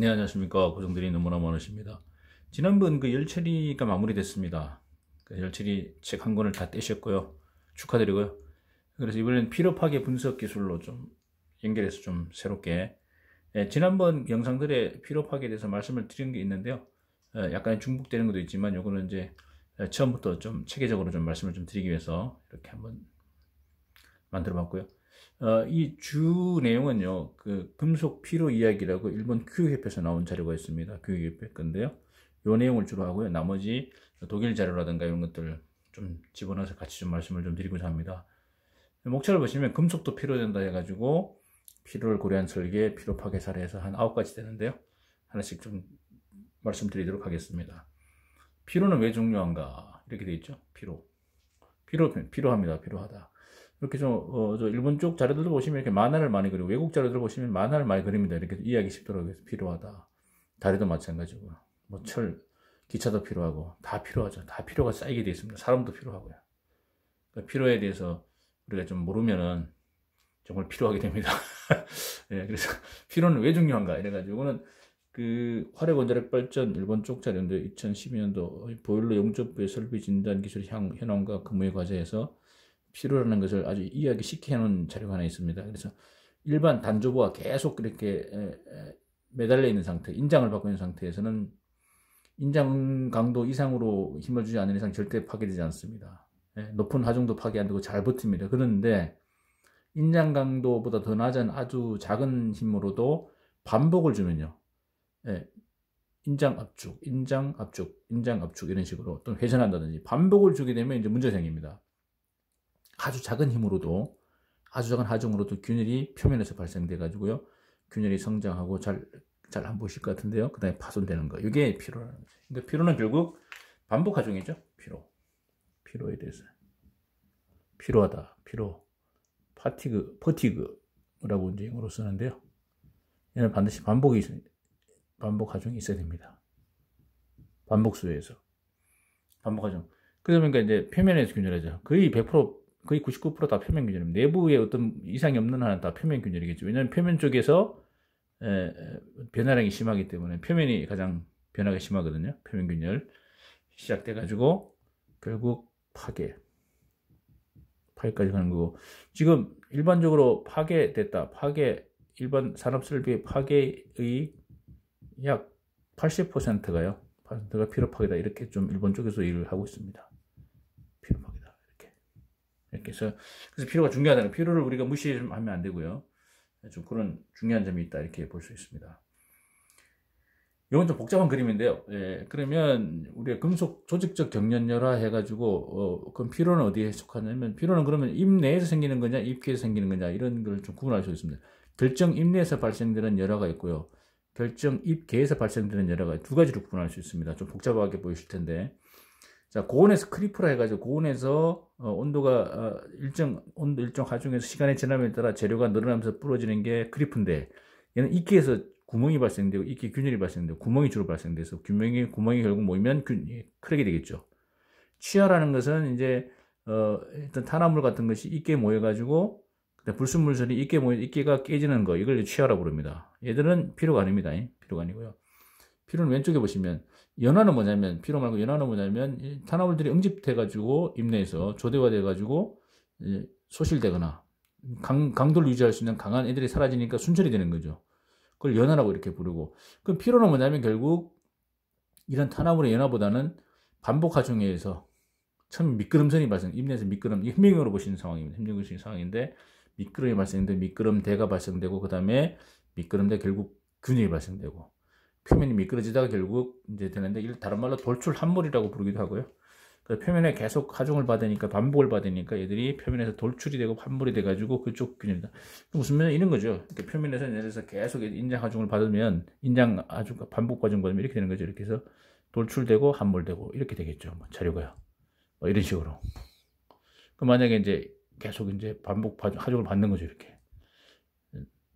네 안녕하십니까 고정들이 너무나 많으십니다 지난번 그 열처리가 마무리됐습니다 그 열처리 책 한 권을 다 떼셨고요 축하드리고요 그래서 이번엔 필요 파괴 분석 기술로 좀 연결해서 좀 새롭게 예, 지난번 영상들의 필요 파괴에 대해서 말씀을 드린 게 있는데요 예, 어, 약간 중복되는 것도 있지만 요거는 이제 어, 처음부터 좀 체계적으로 좀 말씀을 좀 드리기 위해서 이렇게 한번 만들어 봤고요 어, 이 주 내용은요, 그 금속 피로 이야기라고 일본 교육협회에서 나온 자료가 있습니다. 교육협회 건데요. 요 내용을 주로 하고요. 나머지 독일 자료라든가 이런 것들 좀 집어넣어서 같이 좀 말씀을 좀 드리고자 합니다. 목차를 보시면 금속도 피로된다 해가지고 피로를 고려한 설계, 피로 파괴 사례에서 한 9가지 되는데요. 하나씩 좀 말씀드리도록 하겠습니다. 피로는왜 중요한가? 이렇게 되어 있죠. 피로. 피로, 필요합니다. 피로하다 이렇게 좀, 어, 저 일본 쪽 자료들도 보시면 이렇게 만화를 많이 그리고 외국 자료들 보시면 만화를 많이 그립니다. 이렇게 이해하기 쉽도록 해서 필요하다. 다리도 마찬가지고, 뭐 철, 기차도 필요하고, 다 필요하죠. 다 필요가 쌓이게 되어 있습니다. 사람도 필요하고요. 그러니까 필요에 대해서 우리가 좀 모르면은 정말 필요하게 됩니다. 예, 그래서 필요는 왜 중요한가? 이래가지고는 그 화력 원자력 발전 일본 쪽 자료인데 2012년도 보일러 용접부의 설비 진단 기술 향, 현황과 근무의 과제에서 필요라는 것을 아주 이해하기시켜 놓은 자료가 하나 있습니다. 그래서 일반 단조부와 계속 그렇게 매달려 있는 상태, 인장을 받고 있는 상태에서는 인장 강도 이상으로 힘을 주지 않는 이상 절대 파괴되지 않습니다. 예, 높은 하중도 파괴 안 되고 잘 버팁니다. 그런데 인장 강도보다 더 낮은 아주 작은 힘으로도 반복을 주면요. 예, 인장 압축, 인장 압축, 인장 압축 이런 식으로 또 회전한다든지 반복을 주게 되면 이제 문제 생깁니다. 아주 작은 힘으로도 아주 작은 하중으로도 균열이 표면에서 발생돼 가지고요. 균열이 성장하고 잘 잘 안 보실 것 같은데요. 그다음에 파손되는 거. 이게 피로라는 거죠. 그러 피로는 결국 반복 하중이죠. 피로. 피로에 대해서. 피로하다. 피로. 파티그, 퍼티그라고 이제 영어로 쓰는데요. 얘는 반드시 반복이 반복 하중이 있어야 됩니다. 반복수에서. 반복 하중. 그러다 보니까 이제 표면에서 균열하죠. 거의 100% 거의 99%다 표면 균열입니다. 내부에 어떤 이상이 없는 한은 다 표면 균열이겠죠. 왜냐하면 표면 쪽에서 에, 변화량이 심하기 때문에 표면이 가장 변화가 심하거든요. 표면 균열 시작돼 가지고 결국 파괴. 파괴까지 가는 거고 지금 일반적으로 파괴됐다. 파괴 일반 산업 설비 파괴의 약 80%가요. 80%가 필요 파괴다. 이렇게 좀 일본 쪽에서 일을 하고 있습니다. 이렇게 해서 그래서 피로가 중요하다는 피로를 우리가 무시하면 안 되고요. 좀 그런 중요한 점이 있다 이렇게 볼 수 있습니다. 이건 좀 복잡한 그림인데요. 예, 그러면 우리가 금속 조직적 경련열화 해가지고 어, 그럼 피로는 어디에 속하냐면 피로는 그러면 입내에서 생기는 거냐 입기에서 생기는 거냐 이런 걸 좀 구분할 수 있습니다. 결정 입내에서 발생되는 열화가 있고요. 결정 입계에서 발생되는 열화가 두 가지로 구분할 수 있습니다. 좀 복잡하게 보이실 텐데 자 고온에서 크리프라 해가지고 고온에서 어, 온도가 어, 일정 온도 일정 하중에서 시간이 지남에 따라 재료가 늘어나면서 부러지는 게 크리프인데 얘는 이끼에서 구멍이 발생되고 이끼 균열이 발생되고 구멍이 주로 발생돼서 균명이 구멍이 결국 모이면 균, 예, 크랙이 되겠죠. 취하라는 것은 이제 어, 일단 탄화물 같은 것이 이끼에 모여가지고 불순물들이 이끼에 모여 이끼가 깨지는 거 이걸 취하라고 부릅니다. 얘들은 필요가 아닙니다. 필요가 예, 아니고요. 피로는 왼쪽에 보시면 연화는 뭐냐면 피로 말고 연화는 뭐냐면 탄화물들이 응집돼가지고 입내에서 조대화돼가지고 소실되거나 강, 강도를 유지할 수 있는 강한 애들이 사라지니까 순철이 되는 거죠. 그걸 연화라고 이렇게 부르고 그 피로는 뭐냐면 결국 이런 탄화물의 연화보다는 반복하중에서 처음 미끄럼선이 발생, 입내에서 미끄럼, 현명으로 보시는 상황입니다. 현명으로 상황인데 미끄럼이 발생되고 미끄럼대가 발생되고 그 다음에 미끄럼대 결국 균형이 발생되고 표면이 미끄러지다가 결국 이제 되는데 다른 말로 돌출함물이라고 부르기도 하고요. 그 표면에 계속 하중을 받으니까 반복을 받으니까 얘들이 표면에서 돌출이 되고 환물이 돼가지고 그쪽 균입니다. 그 무슨 면은 이런 거죠. 이렇게 표면에서 예를 서 계속 인장 하중을 받으면 인장 아주 반복 과정 받으면 이렇게 되는 거죠. 이렇게 해서 돌출되고 환물되고 이렇게 되겠죠. 뭐 자료가요. 뭐 이런 식으로. 그 만약에 이제 계속 이제 반복 하중을 받는 거죠. 이렇게.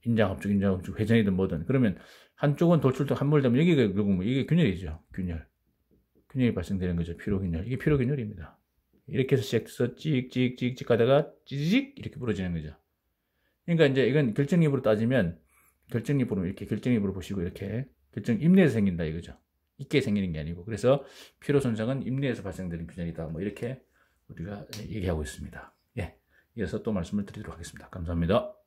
인장합축, 인장합축, 회전이든 뭐든. 그러면 한쪽은 돌출도 함몰되면 여기가 결국 뭐 이게 균열이죠. 균열. 균열이 발생되는 거죠. 피로균열. 이게 피로균열입니다. 이렇게 해서 시작해서 찍찍찍찍 가다가 찌직 이렇게 부러지는 거죠. 그러니까 이제 이건 결정립으로 따지면 결정립으로 이렇게 결정립으로 보시고 이렇게 결정 입내에서 생긴다 이거죠. 있게 생기는 게 아니고 그래서 피로 손상은 입내에서 발생되는 균열이다. 뭐 이렇게 우리가 얘기하고 있습니다. 예. 이어서 또 말씀을 드리도록 하겠습니다. 감사합니다.